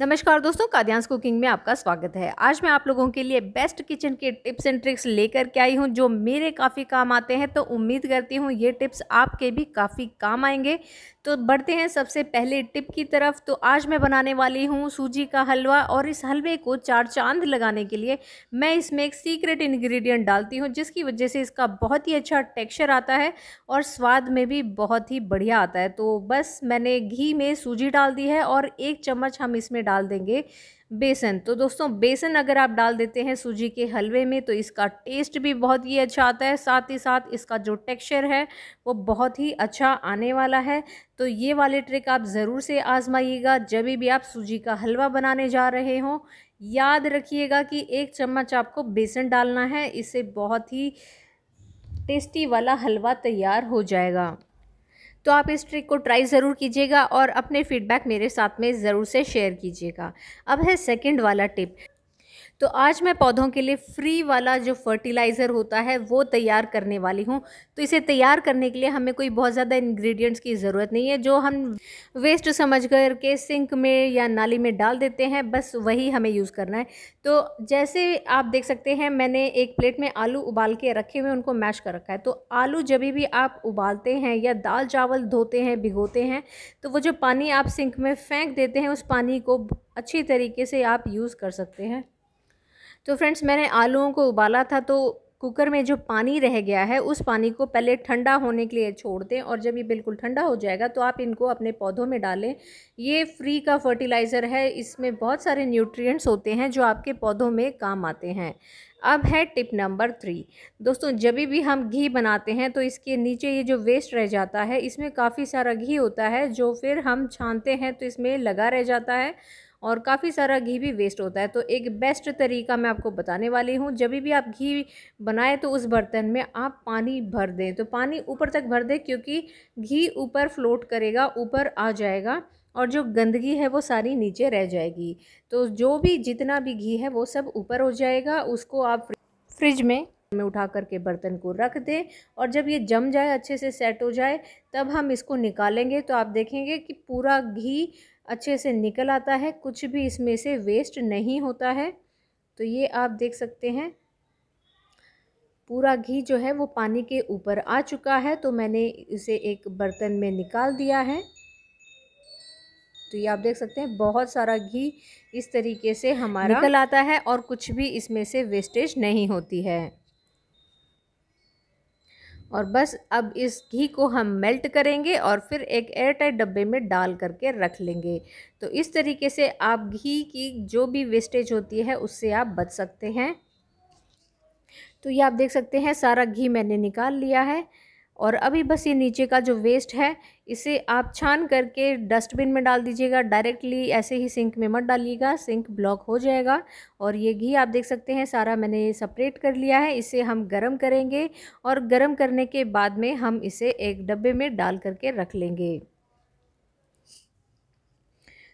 नमस्कार दोस्तों काद्यांश कुकिंग में आपका स्वागत है आज मैं आप लोगों के लिए बेस्ट किचन के टिप्स एंड ट्रिक्स लेकर के आई हूँ जो मेरे काफ़ी काम आते हैं तो उम्मीद करती हूँ ये टिप्स आपके भी काफ़ी काम आएंगे तो बढ़ते हैं सबसे पहले टिप की तरफ तो आज मैं बनाने वाली हूँ सूजी का हलवा और इस हलवे को चार चांद लगाने के लिए मैं इसमें एक सीक्रेट इंग्रेडिएंट डालती हूँ जिसकी वजह से इसका बहुत ही अच्छा टेक्सचर आता है और स्वाद में भी बहुत ही बढ़िया आता है तो बस मैंने घी में सूजी डाल दी है और एक चम्मच हम इसमें डाल देंगे बेसन तो दोस्तों बेसन अगर आप डाल देते हैं सूजी के हलवे में तो इसका टेस्ट भी बहुत ही अच्छा आता है साथ ही साथ इसका जो टेक्सचर है वो बहुत ही अच्छा आने वाला है तो ये वाले ट्रिक आप ज़रूर से आजमाइएगा जब भी आप सूजी का हलवा बनाने जा रहे हों याद रखिएगा कि एक चम्मच आपको बेसन डालना है इससे बहुत ही टेस्टी वाला हलवा तैयार हो जाएगा तो आप इस ट्रिक को ट्राई ज़रूर कीजिएगा और अपने फीडबैक मेरे साथ में ज़रूर से शेयर कीजिएगा अब है सेकेंड वाला टिप तो आज मैं पौधों के लिए फ्री वाला जो फर्टिलाइज़र होता है वो तैयार करने वाली हूँ तो इसे तैयार करने के लिए हमें कोई बहुत ज़्यादा इन्ग्रीडियंट्स की ज़रूरत नहीं है जो हम वेस्ट समझ कर के सिंक में या नाली में डाल देते हैं बस वही हमें यूज़ करना है तो जैसे आप देख सकते हैं मैंने एक प्लेट में आलू उबाल के रखे हुए उनको मैश कर रखा है तो आलू जब भी आप उबालते हैं या दाल चावल धोते हैं भिगोते हैं तो वो जो पानी आप सिंक में फेंक देते हैं उस पानी को अच्छी तरीके से आप यूज़ कर सकते हैं तो फ्रेंड्स मैंने आलूओं को उबाला था तो कुकर में जो पानी रह गया है उस पानी को पहले ठंडा होने के लिए छोड़ दें और जब ये बिल्कुल ठंडा हो जाएगा तो आप इनको अपने पौधों में डालें ये फ्री का फर्टिलाइज़र है इसमें बहुत सारे न्यूट्रिएंट्स होते हैं जो आपके पौधों में काम आते हैं अब है टिप नंबर थ्री दोस्तों जब भी हम घी बनाते हैं तो इसके नीचे ये जो वेस्ट रह जाता है इसमें काफ़ी सारा घी होता है जो फिर हम छानते हैं तो इसमें लगा रह जाता है और काफ़ी सारा घी भी वेस्ट होता है तो एक बेस्ट तरीका मैं आपको बताने वाली हूँ जब भी आप घी बनाएं तो उस बर्तन में आप पानी भर दें तो पानी ऊपर तक भर दें क्योंकि घी ऊपर फ्लोट करेगा ऊपर आ जाएगा और जो गंदगी है वो सारी नीचे रह जाएगी तो जो भी जितना भी घी है वो सब ऊपर हो जाएगा उसको आप फ्रिज में में उठा करके बर्तन को रख दें और जब ये जम जाए अच्छे से सेट हो जाए तब हम इसको निकालेंगे तो आप देखेंगे कि पूरा घी अच्छे से निकल आता है कुछ भी इसमें से वेस्ट नहीं होता है तो ये आप देख सकते हैं पूरा घी जो है वो पानी के ऊपर आ चुका है तो मैंने इसे एक बर्तन में निकाल दिया है तो ये आप देख सकते हैं बहुत सारा घी इस तरीके से हमारा निकल आता है और कुछ भी इसमें से वेस्टेज नहीं होती है और बस अब इस घी को हम मेल्ट करेंगे और फिर एक एयर टाइट डब्बे में डाल करके रख लेंगे तो इस तरीके से आप घी की जो भी वेस्टेज होती है उससे आप बच सकते हैं तो ये आप देख सकते हैं सारा घी मैंने निकाल लिया है और अभी बस ये नीचे का जो वेस्ट है इसे आप छान करके डस्टबिन में डाल दीजिएगा डायरेक्टली ऐसे ही सिंक में मत डालिएगा सिंक ब्लॉक हो जाएगा और ये घी आप देख सकते हैं सारा मैंने सेपरेट कर लिया है इसे हम गरम करेंगे और गरम करने के बाद में हम इसे एक डब्बे में डाल करके रख लेंगे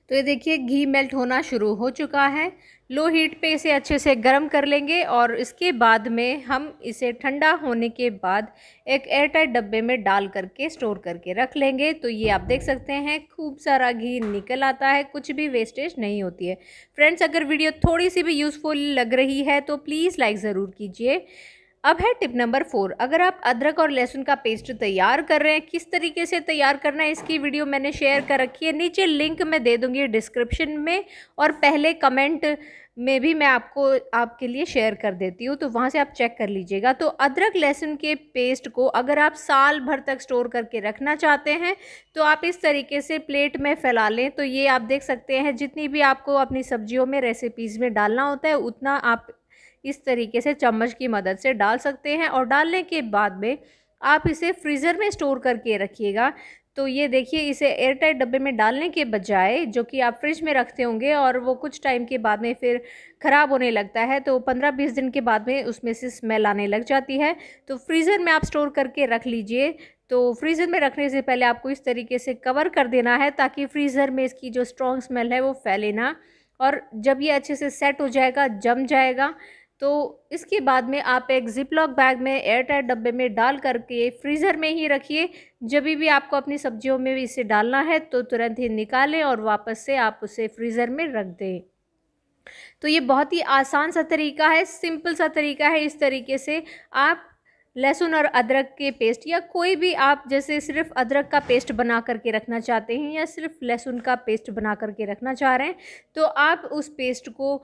तो ये देखिए घी मेल्ट होना शुरू हो चुका है लो हीट पे इसे अच्छे से गर्म कर लेंगे और इसके बाद में हम इसे ठंडा होने के बाद एक एयरटाइट डब्बे में डाल करके स्टोर करके रख लेंगे तो ये आप देख सकते हैं खूब सारा घी निकल आता है कुछ भी वेस्टेज नहीं होती है फ्रेंड्स अगर वीडियो थोड़ी सी भी यूज़फुल लग रही है तो प्लीज़ लाइक ज़रूर कीजिए अब है टिप नंबर फोर अगर आप अदरक और लहसुन का पेस्ट तैयार कर रहे हैं किस तरीके से तैयार करना है इसकी वीडियो मैंने शेयर कर रखी है नीचे लिंक मैं दे दूंगी डिस्क्रिप्शन में और पहले कमेंट में भी मैं आपको आपके लिए शेयर कर देती हूँ तो वहाँ से आप चेक कर लीजिएगा तो अदरक लहसुन के पेस्ट को अगर आप साल भर तक स्टोर करके रखना चाहते हैं तो आप इस तरीके से प्लेट में फैला लें तो ये आप देख सकते हैं जितनी भी आपको अपनी सब्जियों में रेसिपीज़ में डालना होता है उतना आप इस तरीके से चम्मच की मदद से डाल सकते हैं और डालने के बाद में आप इसे फ्रीज़र में स्टोर करके रखिएगा तो ये देखिए इसे एयरटाइट डब्बे में डालने के बजाय जो कि आप फ्रिज में रखते होंगे और वो कुछ टाइम के बाद में फिर ख़राब होने लगता है तो पंद्रह बीस दिन के बाद में उसमें से स्मेल आने लग जाती है तो फ्रीज़र में आप स्टोर करके रख लीजिए तो फ्रीज़र में रखने से पहले आपको इस तरीके से कवर कर देना है ताकि फ्रीज़र में इसकी जो स्ट्रॉन्ग स्मेल है वो फैले ना और जब ये अच्छे से सेट हो जाएगा जम जाएगा तो इसके बाद में आप एक जिपलॉक बैग में एयर टाइट डब्बे में डाल करके फ्रीज़र में ही रखिए जब भी आपको अपनी सब्जियों में भी इसे डालना है तो तुरंत ही निकालें और वापस से आप उसे फ्रीज़र में रख दें तो ये बहुत ही आसान सा तरीका है सिंपल सा तरीका है इस तरीके से आप लहसुन और अदरक के पेस्ट या कोई भी आप जैसे सिर्फ अदरक का पेस्ट बना करके रखना चाहते हैं या सिर्फ लहसुन का पेस्ट बना करके रखना चाह रहे हैं तो आप उस पेस्ट को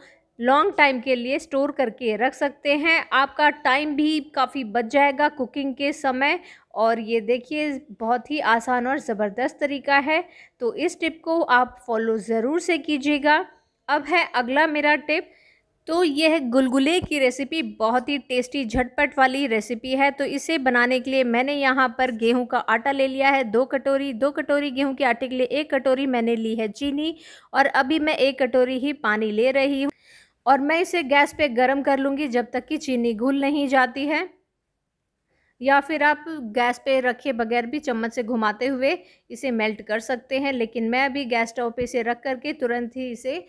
लॉन्ग टाइम के लिए स्टोर करके रख सकते हैं आपका टाइम भी काफ़ी बच जाएगा कुकिंग के समय और ये देखिए बहुत ही आसान और ज़बरदस्त तरीका है तो इस टिप को आप फॉलो ज़रूर से कीजिएगा अब है अगला मेरा टिप तो ये है गुलगुले की रेसिपी बहुत ही टेस्टी झटपट वाली रेसिपी है तो इसे बनाने के लिए मैंने यहाँ पर गेहूं का आटा ले लिया है दो कटोरी दो कटोरी गेहूं के आटे के लिए एक कटोरी मैंने ली है चीनी और अभी मैं एक कटोरी ही पानी ले रही हूँ और मैं इसे गैस पे गर्म कर लूँगी जब तक कि चीनी घुल नहीं जाती है या फिर आप गैस पे रखे बगैर भी चम्मच से घुमाते हुए इसे मेल्ट कर सकते हैं लेकिन मैं अभी गैस स्टोव पे इसे रख करके तुरंत ही इसे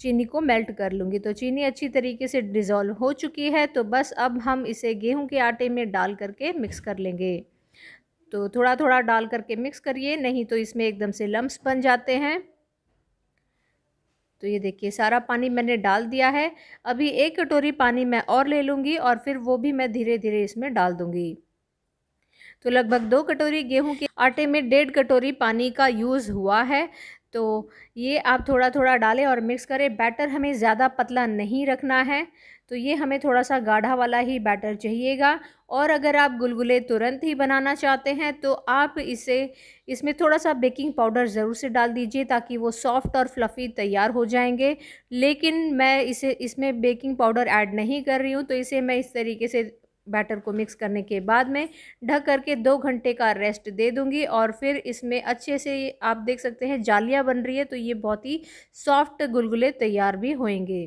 चीनी को मेल्ट कर लूँगी तो चीनी अच्छी तरीके से डिज़ोल्व हो चुकी है तो बस अब हम इसे गेहूं के आटे में डाल करके मिक्स कर लेंगे तो थोड़ा थोड़ा डाल करके मिक्स करिए नहीं तो इसमें एकदम से लम्ब्स बन जाते हैं तो ये देखिए सारा पानी मैंने डाल दिया है अभी एक कटोरी पानी मैं और ले लूँगी और फिर वो भी मैं धीरे धीरे इसमें डाल दूँगी तो लगभग दो कटोरी गेहूं के आटे में डेढ़ कटोरी पानी का यूज़ हुआ है तो ये आप थोड़ा थोड़ा डालें और मिक्स करें बैटर हमें ज़्यादा पतला नहीं रखना है तो ये हमें थोड़ा सा गाढ़ा वाला ही बैटर चाहिएगा और अगर आप गुलगुले तुरंत ही बनाना चाहते हैं तो आप इसे इसमें थोड़ा सा बेकिंग पाउडर ज़रूर से डाल दीजिए ताकि वो सॉफ़्ट और फ्लफ़ी तैयार हो जाएंगे लेकिन मैं इसे इसमें बेकिंग पाउडर ऐड नहीं कर रही हूँ तो इसे मैं इस तरीके से बैटर को मिक्स करने के बाद में ढक करके दो घंटे का रेस्ट दे दूंगी और फिर इसमें अच्छे से आप देख सकते हैं जालियाँ बन रही है तो ये बहुत ही सॉफ्ट गुलगुले तैयार भी होंगे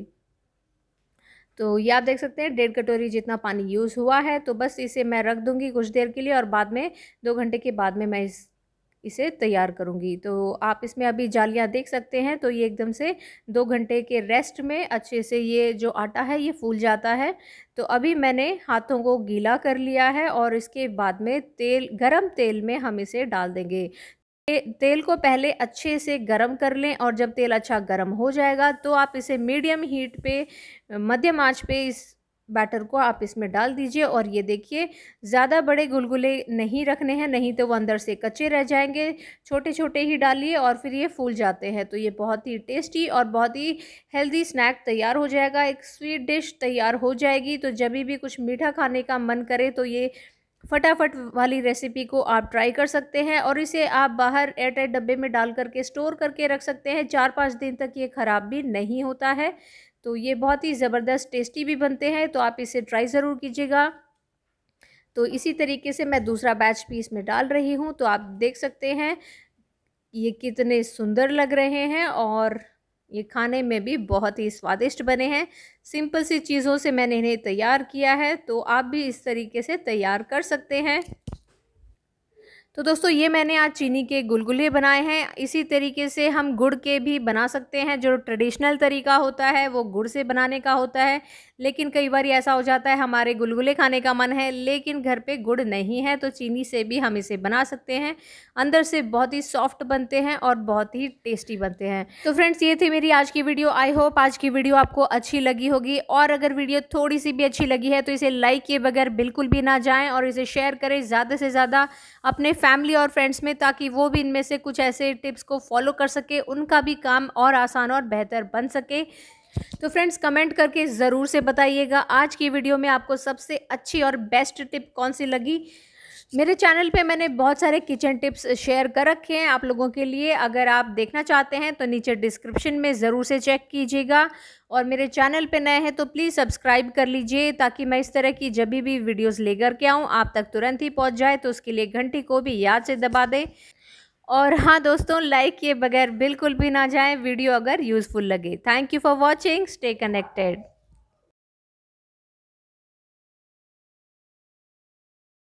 तो ये आप देख सकते हैं डेढ़ कटोरी जितना पानी यूज़ हुआ है तो बस इसे मैं रख दूँगी कुछ देर के लिए और बाद में दो घंटे के बाद में मैं इस इसे तैयार करूँगी तो आप इसमें अभी जालियाँ देख सकते हैं तो ये एकदम से दो घंटे के रेस्ट में अच्छे से ये जो आटा है ये फूल जाता है तो अभी मैंने हाथों को गीला कर लिया है और इसके बाद में तेल गरम तेल में हम इसे डाल देंगे तेल को पहले अच्छे से गरम कर लें और जब तेल अच्छा गरम हो जाएगा तो आप इसे मीडियम हीट पे मध्यम आंच पे इस बैटर को आप इसमें डाल दीजिए और ये देखिए ज़्यादा बड़े गुलगुले नहीं रखने हैं नहीं तो वो अंदर से कच्चे रह जाएंगे छोटे छोटे ही डालिए और फिर ये फूल जाते हैं तो ये बहुत ही टेस्टी और बहुत ही हेल्दी स्नैक तैयार हो जाएगा एक स्वीट डिश तैयार हो जाएगी तो जब भी कुछ मीठा खाने का मन करे तो ये फटाफट वाली रेसिपी को आप ट्राई कर सकते हैं और इसे आप बाहर एयरटाइट डब्बे में डाल करके स्टोर करके रख सकते हैं चार पाँच दिन तक ये ख़राब भी नहीं होता है तो ये बहुत ही ज़बरदस्त टेस्टी भी बनते हैं तो आप इसे ट्राई ज़रूर कीजिएगा तो इसी तरीके से मैं दूसरा बैच भी इसमें डाल रही हूँ तो आप देख सकते हैं ये कितने सुंदर लग रहे हैं और ये खाने में भी बहुत ही स्वादिष्ट बने हैं सिंपल सी चीज़ों से मैंने इन्हें तैयार किया है तो आप भी इस तरीके से तैयार कर सकते हैं तो दोस्तों ये मैंने आज चीनी के गुलगुले बनाए हैं इसी तरीके से हम गुड़ के भी बना सकते हैं जो ट्रेडिशनल तरीका होता है वो गुड़ से बनाने का होता है लेकिन कई बार ऐसा हो जाता है हमारे गुलगुले खाने का मन है लेकिन घर पे गुड़ नहीं है तो चीनी से भी हम इसे बना सकते हैं अंदर से बहुत ही सॉफ्ट बनते हैं और बहुत ही टेस्टी बनते हैं तो फ्रेंड्स ये थी मेरी आज की वीडियो आई होप आज की वीडियो आपको अच्छी लगी होगी और अगर वीडियो थोड़ी सी भी अच्छी लगी है तो इसे लाइक किए बगैर बिल्कुल भी ना जाएँ और इसे शेयर करें ज़्यादा से ज़्यादा अपने फैमिली और फ्रेंड्स में ताकि वो भी इनमें से कुछ ऐसे टिप्स को फॉलो कर सके उनका भी काम और आसान और बेहतर बन सके तो फ्रेंड्स कमेंट करके ज़रूर से बताइएगा आज की वीडियो में आपको सबसे अच्छी और बेस्ट टिप कौन सी लगी मेरे चैनल पे मैंने बहुत सारे किचन टिप्स शेयर कर रखे हैं आप लोगों के लिए अगर आप देखना चाहते हैं तो नीचे डिस्क्रिप्शन में ज़रूर से चेक कीजिएगा और मेरे चैनल पे नए हैं तो प्लीज़ सब्सक्राइब कर लीजिए ताकि मैं इस तरह की जब भी वीडियोस लेकर के आऊँ आप तक तुरंत ही पहुँच जाए तो उसके लिए घंटी को भी याद से दबा दें और हाँ दोस्तों लाइक किए बगैर बिल्कुल भी ना जाएँ वीडियो अगर यूज़फुल लगे thank you for watching stay connected